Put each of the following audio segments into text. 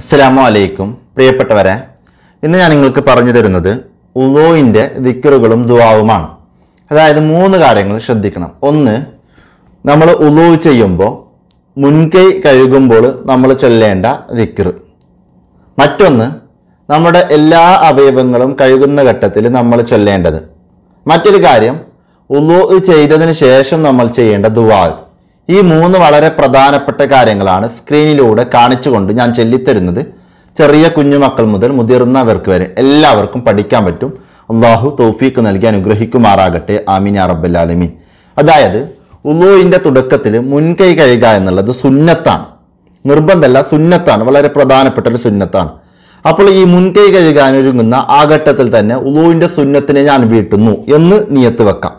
അസ്സലാമു അലൈക്കും പ്രിയപ്പെട്ടവരെ ഇന്ന് ഞാൻ നിങ്ങൾക്ക് പറഞ്ഞു തരുന്നത് ഉദോയിൻ്റെ ദിക്കറുകളും ദുവാവുമാണ് അതായത് മൂന്ന് കാര്യങ്ങൾ ശ്രദ്ധിക്കണം ഒന്ന് നമ്മൾ ഉദോ ചെയ്യുമ്പോൾ മുൻകൈ കഴുകുമ്പോൾ നമ്മൾ ചൊല്ലേണ്ട ദിക്കർ മറ്റൊന്ന് നമ്മുടെ എല്ലാ അവയവങ്ങളും കഴുകുന്ന ഘട്ടത്തിൽ നമ്മൾ ചൊല്ലേണ്ടത് മറ്റൊരു കാര്യം ഉദോ ചെയ്തതിന് ശേഷം നമ്മൾ ചെയ്യേണ്ട ദുവാ ഈ മൂന്ന് വളരെ പ്രധാനപ്പെട്ട കാര്യങ്ങളാണ് സ്ക്രീനിലൂടെ കാണിച്ചുകൊണ്ട് ഞാൻ ചൊല്ലിത്തരുന്നത് ചെറിയ കുഞ്ഞുമക്കൾ മുതൽ മുതിർന്നവർക്ക് വരെ എല്ലാവർക്കും പഠിക്കാൻ പറ്റും അള്ളാഹു തോഫീക്ക് നൽകി അനുഗ്രഹിക്കുമാറാകട്ടെ ആമിൻ അറബുലാലമീൻ അതായത് ഉള്ളൂവിൻ്റെ തുടക്കത്തിൽ മുൻകൈ കഴുകുക എന്നുള്ളത് സുന്നത്താണ് നിർബന്ധമല്ല സുന്നത്താണ് വളരെ പ്രധാനപ്പെട്ട ഒരു സുന്നത്താണ് അപ്പോൾ ഈ മുൻകൈ കഴുകാനൊരുങ്ങുന്ന ആ ഘട്ടത്തിൽ തന്നെ ഉള്ളൂവിൻ്റെ സുന്നത്തിനെ ഞാൻ വീട്ടുന്നു എന്ന് നിയത്ത് വെക്കാം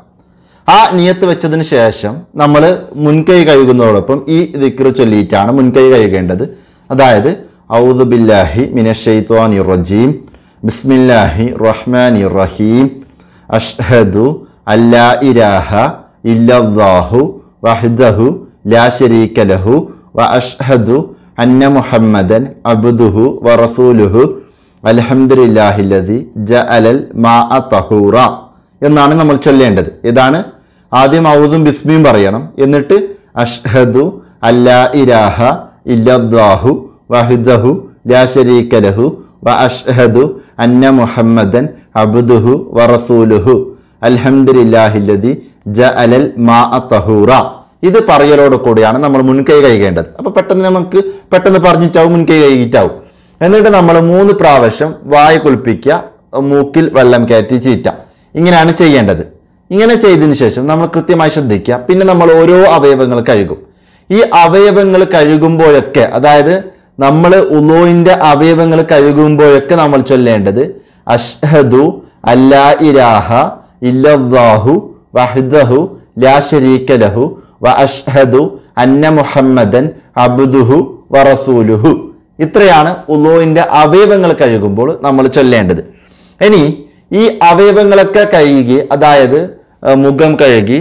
ആ നിയത്ത് വെച്ചതിന് ശേഷം നമ്മൾ മുൻകൈ കഴുകുന്നതോടൊപ്പം ഈ ദിക്ർ ചൊല്ലിയിട്ടാണ് മുൻകൈ കഴുകേണ്ടത് അതായത് ഔദ് ബില്ലാഹി മിനഷെയ്ത്വാൻ റജീം ബിസ്മില്ലാഹി റഹ്മാൻ റഹീം അഷ്ഹദു അല്ലാ ഇരാഹ ഇല്ലാഹു വഹ്ദഹു ലാ ഷരീക ലഹു വ അഷ്ഹദു അന്ന മുഹമ്മദൻ അബ്ദുഹു വ റസൂലുഹു അൽഹംദുലില്ലാഹി ജ അലൽ മാ തഹൂറ എന്നാണ് നമ്മൾ ചൊല്ലേണ്ടത് ഇതാണ് ആദ്യം ഔദും ബിസ്മിയും പറയണം എന്നിട്ട് അഷ്ഹദു അല്ലാ ഇരാഹ ഇല്ലാഹു വഹിദഹു ലാ വ അഷ്ഹദു അന്ന മുഹമ്മദൻ അബ്ദുഹു വറസൂലുഹു അൽഹംദില്ലാഹില്ലതി ജ അലൽ മാ അത്തഹൂറ ഇത് പറയലോട് കൂടിയാണ് നമ്മൾ മുൻകൈ കഴിക്കേണ്ടത് അപ്പോൾ പെട്ടെന്ന് നമുക്ക് പെട്ടെന്ന് പറഞ്ഞിട്ടാവും മുൻകൈ കഴുകിയിട്ടാവും എന്നിട്ട് നമ്മൾ മൂന്ന് പ്രാവശ്യം വായ കുളിപ്പിക്കുക മൂക്കിൽ വെള്ളം കയറ്റി ചീറ്റ ഇങ്ങനെയാണ് ചെയ്യേണ്ടത് ഇങ്ങനെ ചെയ്തതിന് ശേഷം നമ്മൾ കൃത്യമായി ശ്രദ്ധിക്കുക പിന്നെ നമ്മൾ ഓരോ അവയവങ്ങൾ കഴുകും ഈ അവയവങ്ങൾ കഴുകുമ്പോഴൊക്കെ അതായത് നമ്മൾ ഉലോയിൻ്റെ അവയവങ്ങൾ കഴുകുമ്പോഴൊക്കെ നമ്മൾ ചൊല്ലേണ്ടത് അഷ്ഹദു അല്ലാ ഇരാഹ ഇല്ലാഹു വഹ്ദഹു ലാ ഷരീക ലഹു വ അഷ്ഹദു അന്ന മുഹമ്മദൻ അബ്ദുഹു വറസൂലുഹു ഇത്രയാണ് ഉലോയിൻ്റെ അവയവങ്ങൾ കഴുകുമ്പോൾ നമ്മൾ ചൊല്ലേണ്ടത് ഇനി ഈ അവയവങ്ങളൊക്കെ കഴുകി അതായത് മുഖം കഴുകി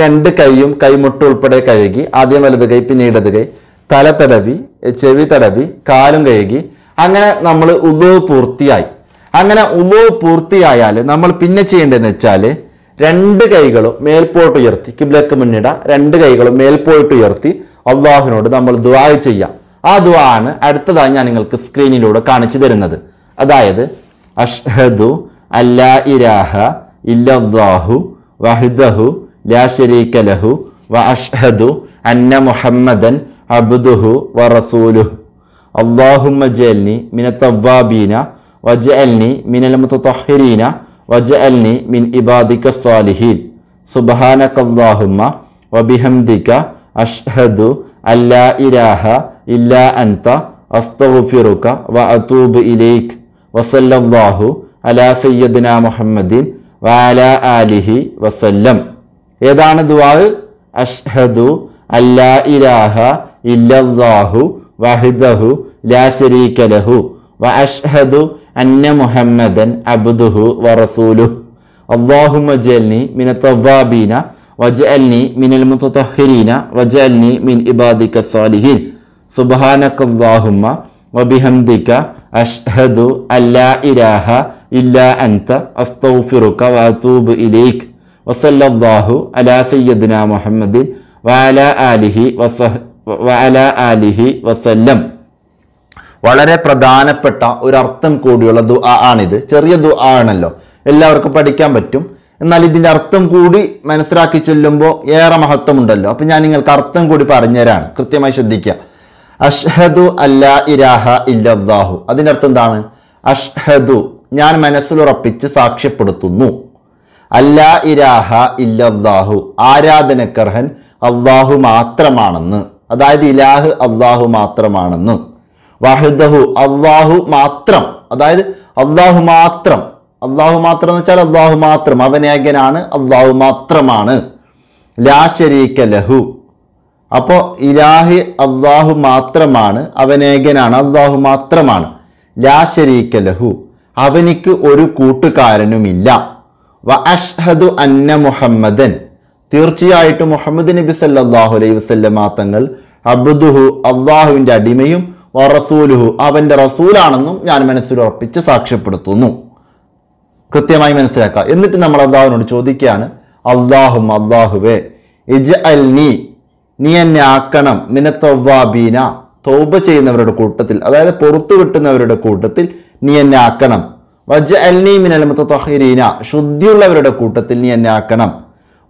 രണ്ട് കൈയും കൈമുട്ട് ഉൾപ്പെടെ കഴുകി ആദ്യം വലത് കൈ പിന്നെ ഇടത് കൈ തല തടവി ചെവി തടവി കാലും കഴുകി അങ്ങനെ നമ്മൾ ഉള്ളു പൂർത്തിയായി അങ്ങനെ ഉള്ളു പൂർത്തിയായാൽ നമ്മൾ പിന്നെ ചെയ്യേണ്ടതെന്ന് വെച്ചാൽ രണ്ട് കൈകളും മേൽപോട്ട് ഉയർത്തി കിബ്ലക്ക് മുന്നിട രണ്ട് കൈകളും മേൽപോട്ട് ഉയർത്തി അള്ളാഹുവിനോട് നമ്മൾ ദുവാ ചെയ്യാം ആ ദുവാ ആണ് അടുത്തതായി ഞാൻ നിങ്ങൾക്ക് സ്ക്രീനിലൂടെ കാണിച്ചു തരുന്നത് അതായത് അഷ്ഹദു അല്ലാ ഇരാഹ إلا الله وحده لا شريك له وأشهد أن محمدا عبده ورسوله اللهم اجعلني من التوابين واجعلني من المتطهرين واجعلني من عبادك الصالحين سبحانك اللهم وبحمدك أشهد أن لا إله إلا أنت أستغفرك وأتوب إليك وصلى الله على سيدنا محمد വാല ആലിഹി വസല്ലം ഏതാണ് ദുവാഹ് അഷ്ഹദു അല്ലാ ഇലാഹ ഇല്ലാഹു വഹദഹു ലാ ലഹു വ അഷ്ഹദു അന്ന മുഹമ്മദൻ അബ്ദുഹു വറസൂലു അള്ളാഹുമ ജൽനി മിന തവാബീന വജഅൽനി മിനൽ മുത്തഹരീന വജഅൽനി മിൻ ഇബാദിക സാലിഹീൻ സുബാനക്കല്ലാഹുമ്മ വബിഹംദിക അഷ്ഹദു അല്ലാ ഇരാഹ ഇല്ലാ അൻത അസ്തൗഫിറുക വഅതൂബു ഇലൈക് വസല്ലല്ലാഹു അലാ സയ്യിദിനാ മുഹമ്മദിൻ വഅല ആലിഹി വസ വഅല ആലിഹി വസല്ലം വളരെ പ്രധാനപ്പെട്ട ഒരു അർത്ഥം കൂടിയുള്ള ദുആ ആണിത് ചെറിയ ദുആ ആണല്ലോ എല്ലാവർക്കും പഠിക്കാൻ പറ്റും എന്നാൽ ഇതിൻ്റെ അർത്ഥം കൂടി മനസ്സിലാക്കി ചൊല്ലുമ്പോൾ ഏറെ മഹത്വമുണ്ടല്ലോ അപ്പം ഞാൻ നിങ്ങൾക്ക് അർത്ഥം കൂടി പറഞ്ഞുതരാണ് കൃത്യമായി ശ്രദ്ധിക്കുക അഷ്ഹദു അല്ലാ ഇരാഹ ഇല്ലാഹു അതിനർത്ഥം എന്താണ് അഷ്ഹദു ഞാൻ മനസ്സിലുറപ്പിച്ച് സാക്ഷ്യപ്പെടുത്തുന്നു അല്ലാ ഇരാഹ ഇല്ലാഹു ആരാധനക്കർഹൻ അള്ളാഹു മാത്രമാണെന്ന് അതായത് ഇലാഹ് അള്ളാഹു മാത്രമാണെന്ന് വഹദഹു അള്ളാഹു മാത്രം അതായത് അള്ളാഹു മാത്രം അള്ളാഹു മാത്രം എന്ന് വെച്ചാൽ അള്ളാഹു മാത്രം അവനേകനാണ് അള്ളാഹു മാത്രമാണ് ലാ ശരീക ലഹു അപ്പോൾ ഇലാഹി അള്ളാഹു മാത്രമാണ് അവനേകനാണ് അള്ളാഹു മാത്രമാണ് ലാ ശരീക്ക ലഹു അവനിക്ക് ഒരു കൂട്ടുകാരനുമില്ല വ അഷ്ഹദു അന്ന മുഹമ്മദൻ തീർച്ചയായിട്ടും മുഹമ്മദ് നബി സല്ലാഹു അലൈഹി വസ്ല്ല തങ്ങൾ അബ്ദുഹു അള്ളാഹുവിൻ്റെ അടിമയും വ റസൂലുഹു അവൻ്റെ റസൂലാണെന്നും ഞാൻ മനസ്സിലുറപ്പിച്ച് സാക്ഷ്യപ്പെടുത്തുന്നു കൃത്യമായി മനസ്സിലാക്കുക എന്നിട്ട് നമ്മൾ അള്ളാഹുവിനോട് ചോദിക്കുകയാണ് അള്ളാഹും അള്ളാഹുവേ ഇജ് അൽ നീ നീ എന്നെ ആക്കണം മിനത്തൊവ്വാബീന തോപ ചെയ്യുന്നവരുടെ കൂട്ടത്തിൽ അതായത് പുറത്തു കിട്ടുന്നവരുടെ കൂട്ടത്തിൽ നീ എന്നെ ആക്കണം വജ അൽനി മിൻ അൽമത്തൊഹീന ശുദ്ധിയുള്ളവരുടെ കൂട്ടത്തിൽ നീ എന്നെ ആക്കണം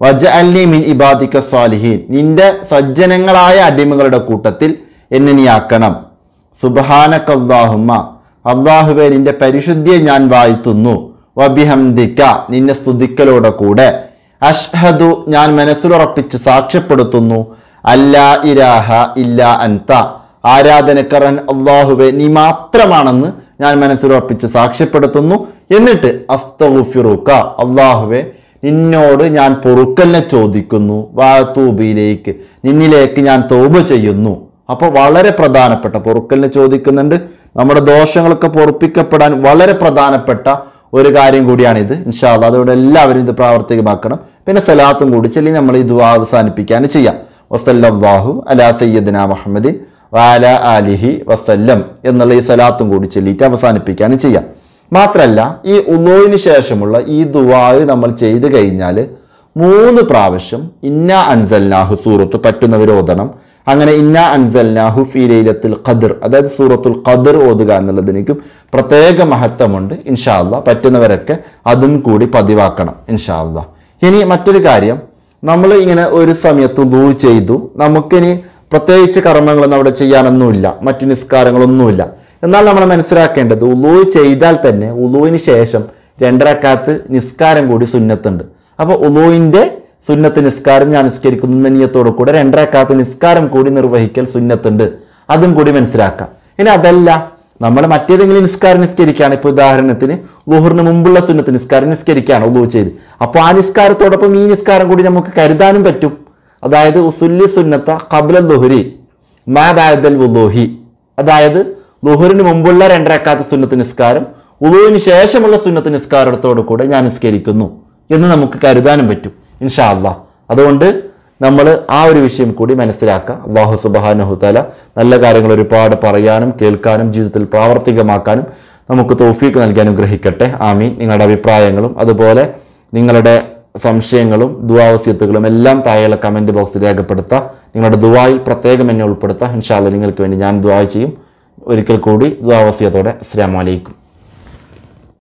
വജ അൽനി മിൻ ഇബാദിക്ക സ്വാലിഹീൻ നിന്റെ സജ്ജനങ്ങളായ അടിമകളുടെ കൂട്ടത്തിൽ എന്നെ നീ ആക്കണം സുബാനക്കല്ലാഹുമ്മ അള്ളാഹുവെ നിന്റെ പരിശുദ്ധിയെ ഞാൻ വാഴ്ത്തുന്നു വബിഹംദിക്ക നിന്നെ സ്തുതിക്കലോടെ കൂടെ അഷ്ഹദു ഞാൻ മനസ്സിലുറപ്പിച്ച് സാക്ഷ്യപ്പെടുത്തുന്നു അല്ലാ ഇരാഹ ഇല്ല അൻത ആരാധനക്കറൻ അള്ളാഹുവെ നീ മാത്രമാണെന്ന് ഞാൻ മനസ്സിലുറപ്പിച്ച് സാക്ഷ്യപ്പെടുത്തുന്നു എന്നിട്ട് അസ്തഫിറുക്ക അള്ളാഹുവെ നിന്നോട് ഞാൻ പൊറുക്കലിനെ ചോദിക്കുന്നു വാ തൂബിയിലേക്ക് നിന്നിലേക്ക് ഞാൻ തോബ് ചെയ്യുന്നു അപ്പോൾ വളരെ പ്രധാനപ്പെട്ട പൊറുക്കലിനെ ചോദിക്കുന്നുണ്ട് നമ്മുടെ ദോഷങ്ങളൊക്കെ പൊറുപ്പിക്കപ്പെടാൻ വളരെ പ്രധാനപ്പെട്ട ഒരു കാര്യം കൂടിയാണിത് ഇൻഷാല്ല അതുകൊണ്ട് എല്ലാവരും ഇത് പ്രാവർത്തികമാക്കണം പിന്നെ സലാത്തും കൂടി ചെല്ലി നമ്മൾ ഈ ദുവാ അവസാനിപ്പിക്കാൻ ചെയ്യാം വസല്ലാഹു അലാ സയ്യദിന മുഹമ്മദിൻ വാല അലിഹി വസല്ലം എന്നുള്ള ഈ സലാത്തും കൂടി ചൊല്ലിയിട്ട് അവസാനിപ്പിക്കുകയാണ് ചെയ്യാം മാത്രമല്ല ഈ ഉലോയിന് ശേഷമുള്ള ഈ ദുവായ് നമ്മൾ ചെയ്തു കഴിഞ്ഞാൽ മൂന്ന് പ്രാവശ്യം ഇന്ന അൻസൽനാഹു സൂറത്ത് പറ്റുന്നവർ ഓതണം അങ്ങനെ ഇന്ന അൻസൽനാഹു ഫീലയിലത്തിൽ ലൈലത്തുൽ ഖദർ അതായത് സൂറത്തുൽ ഖദർ ഓതുക എന്നുള്ളതിനേക്കും പ്രത്യേക മഹത്വമുണ്ട് ഇൻഷാല്ല പറ്റുന്നവരൊക്കെ അതും കൂടി പതിവാക്കണം ഇൻഷാല്ല ഇനി മറ്റൊരു കാര്യം നമ്മൾ ഇങ്ങനെ ഒരു സമയത്ത് ദൂ ചെയ്തു നമുക്കിനി പ്രത്യേകിച്ച് കർമ്മങ്ങളൊന്നും അവിടെ ചെയ്യാനൊന്നുമില്ല മറ്റു നിസ്കാരങ്ങളൊന്നുമില്ല എന്നാൽ നമ്മൾ മനസ്സിലാക്കേണ്ടത് ഉളൂ ചെയ്താൽ തന്നെ ഉളൂവിന് ശേഷം രണ്ടരക്കാത്ത് നിസ്കാരം കൂടി സുന്നത്തുണ്ട് അപ്പോൾ ഉളൂവിൻ്റെ സുന്നത്ത് നിസ്കാരം ഞാൻ നിസ്കരിക്കുന്ന നിയത്തോടു കൂടെ രണ്ടരക്കാത്ത് നിസ്കാരം കൂടി നിർവഹിക്കൽ സുന്നത്തുണ്ട് അതും കൂടി മനസ്സിലാക്കാം ഇനി അതല്ല നമ്മൾ മറ്റേതെങ്കിലും നിസ്കാരം നിസ്കരിക്കുകയാണ് ഇപ്പോൾ ഉദാഹരണത്തിന് ലുഹറിന് മുമ്പുള്ള സുന്നത്ത് നിസ്കാരം നിസ്കരിക്കുകയാണ് ഉള്ളൂ ചെയ്ത് അപ്പോൾ ആ നിസ്കാരത്തോടൊപ്പം ഈ നിസ്കാരം കൂടി നമുക്ക് കരുതാനും പറ്റും അതായത് ഉസുല്ലി സുന്നത്ത കബല ലുഹുരി മാബാദൽ ഉലോഹി അതായത് ലുഹുറിന് മുമ്പുള്ള രണ്ടരക്കാത്ത സുന്നത്ത് നിസ്കാരം ഉലുവിന് ശേഷമുള്ള സുന്നത്ത് നിസ്കാരത്തോടു കൂടെ ഞാൻ നിസ്കരിക്കുന്നു എന്ന് നമുക്ക് കരുതാനും പറ്റും ഇൻഷാ അള്ളാഹ് അതുകൊണ്ട് നമ്മൾ ആ ഒരു വിഷയം കൂടി മനസ്സിലാക്കുക അള്ളാഹു സുബാനഹുതല നല്ല കാര്യങ്ങൾ ഒരുപാട് പറയാനും കേൾക്കാനും ജീവിതത്തിൽ പ്രാവർത്തികമാക്കാനും നമുക്ക് തോഫീക്ക് നൽകാനും ഗ്രഹിക്കട്ടെ ആമീൻ നിങ്ങളുടെ അഭിപ്രായങ്ങളും അതുപോലെ നിങ്ങളുടെ സംശയങ്ങളും ദുവാവസ്യത്തുകളും എല്ലാം താഴെയുള്ള കമൻറ്റ് ബോക്സിൽ രേഖപ്പെടുത്തുക നിങ്ങളുടെ ദുവായിൽ പ്രത്യേകം എന്നെ ഉൾപ്പെടുത്തുക ഇൻഷാല്ല നിങ്ങൾക്ക് വേണ്ടി ഞാൻ ദുവാ ചെയ്യും ഒരിക്കൽ കൂടി ദുവാവസ്യത്തോടെ അസ്സാം വലൈക്കും